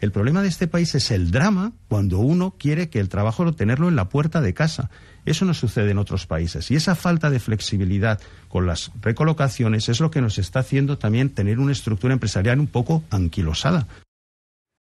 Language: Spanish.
El problema de este país es el drama cuando uno quiere que el trabajo lo tenerlo en la puerta de casa. Eso no sucede en otros países. Y esa falta de flexibilidad con las recolocaciones es lo que nos está haciendo también tener una estructura empresarial un poco anquilosada.